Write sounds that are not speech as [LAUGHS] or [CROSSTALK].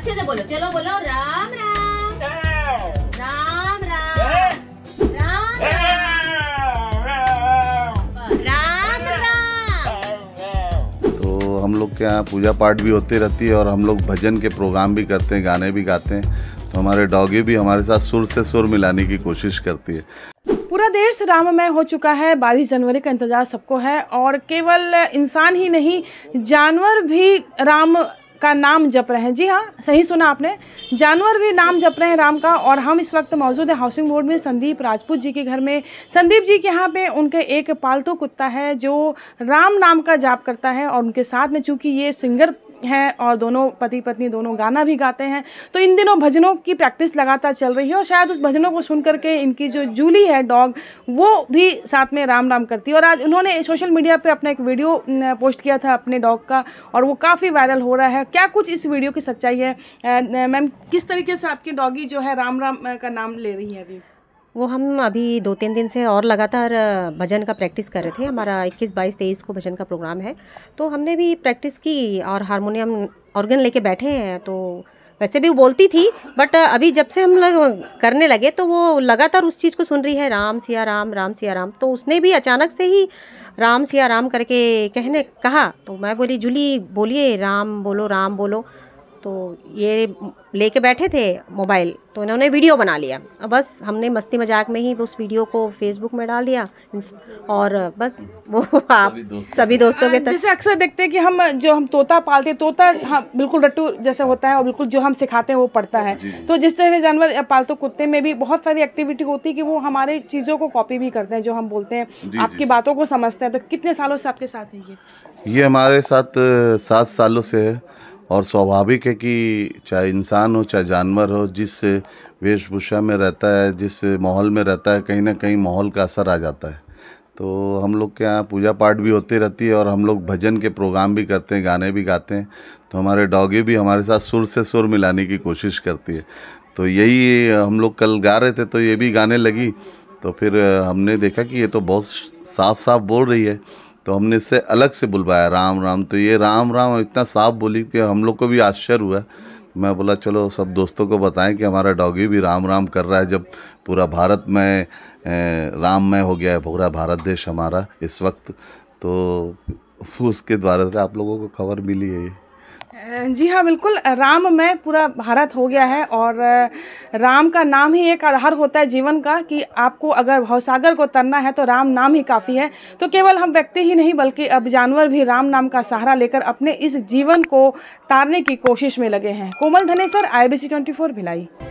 अच्छे से बोलो चलो बोलो राम राम राम राम राम राम राम तो हम लोग के यहाँ पूजा पाठ भी होती रहती है और हम लोग भजन के प्रोग्राम भी करते हैं गाने भी गाते हैं तो हमारे डॉगी भी हमारे साथ सुर से सुर मिलाने की कोशिश करती है पूरा देश राममय हो चुका है बाईस जनवरी का इंतज़ार सबको है और केवल इंसान ही नहीं जानवर भी राम का नाम जप रहे हैं जी हाँ सही सुना आपने जानवर भी नाम जप रहे हैं राम का और हम इस वक्त मौजूद है हाउसिंग बोर्ड में संदीप राजपूत जी के घर में संदीप जी के यहाँ पे उनके एक पालतू कुत्ता है जो राम नाम का जाप करता है और उनके साथ में चूंकि ये सिंगर हैं और दोनों पति पत्नी दोनों गाना भी गाते हैं तो इन दिनों भजनों की प्रैक्टिस लगातार चल रही है और शायद उस भजनों को सुन करके इनकी जो जूली है डॉग वो भी साथ में राम राम करती है और आज उन्होंने सोशल मीडिया पर अपना एक वीडियो पोस्ट किया था अपने डॉग का और वो काफ़ी वायरल हो रहा है क्या कुछ इस वीडियो की सच्चाई है मैम किस तरीके से आपकी डॉगी जो है राम राम का नाम ले रही है अभी वो हम अभी दो तीन दिन से और लगातार भजन का प्रैक्टिस कर रहे थे हमारा 21, 22, 23 को भजन का प्रोग्राम है तो हमने भी प्रैक्टिस की और हारमोनियम ऑर्गन लेके बैठे हैं तो वैसे भी वो बोलती थी बट अभी जब से हम लग करने लगे तो वो लगातार उस चीज़ को सुन रही है राम सिया राम राम सिया राम तो उसने भी अचानक से ही राम सिया राम करके कहने कहा तो मैं बोली जुली बोलिए राम बोलो राम बोलो तो ये लेके बैठे थे मोबाइल तो इन्होंने वीडियो बना लिया अब बस हमने मस्ती मजाक में ही उस वीडियो को फेसबुक में डाल दिया और बस वो [LAUGHS] आप सभी दोस्तों के तक जैसे अक्सर देखते हैं कि हम जो हम तोता पालते हैं तोता हाँ बिल्कुल रट्टू जैसा होता है और बिल्कुल जो हम सिखाते हैं वो पड़ता है तो जिस तरह जानवर पालतू कुत्ते में भी बहुत सारी एक्टिविटी होती है कि वो हमारे चीज़ों को कॉपी भी करते हैं जो हम बोलते हैं आपकी बातों को समझते हैं तो कितने सालों से आपके साथ है ये ये हमारे साथ सात सालों से है और स्वाभाविक है कि चाहे इंसान हो चाहे जानवर हो जिस वेशभूषा में रहता है जिस माहौल में रहता है कहीं ना कहीं माहौल का असर आ जाता है तो हम लोग के यहाँ पूजा पाठ भी होती रहती है और हम लोग भजन के प्रोग्राम भी करते हैं गाने भी गाते हैं तो हमारे डॉगी भी हमारे साथ सुर से सुर मिलाने की कोशिश करती है तो यही हम लोग कल गा रहे थे तो ये भी गाने लगी तो फिर हमने देखा कि ये तो बहुत साफ साफ बोल रही है तो हमने इससे अलग से बुलवाया राम राम तो ये राम राम इतना साफ बोली कि हम लोग को भी आश्चर्य हुआ तो मैं बोला चलो सब दोस्तों को बताएं कि हमारा डॉगी भी राम राम कर रहा है जब पूरा भारत में राममय हो गया है पूरा भारत देश हमारा इस वक्त तो उसके द्वारा से आप लोगों को खबर मिली है जी हाँ बिल्कुल राम में पूरा भारत हो गया है और राम का नाम ही एक आधार होता है जीवन का कि आपको अगर भवसागर को तरना है तो राम नाम ही काफ़ी है तो केवल हम व्यक्ति ही नहीं बल्कि अब जानवर भी राम नाम का सहारा लेकर अपने इस जीवन को तारने की कोशिश में लगे हैं Komal Dhanesar I B C twenty four Bhilai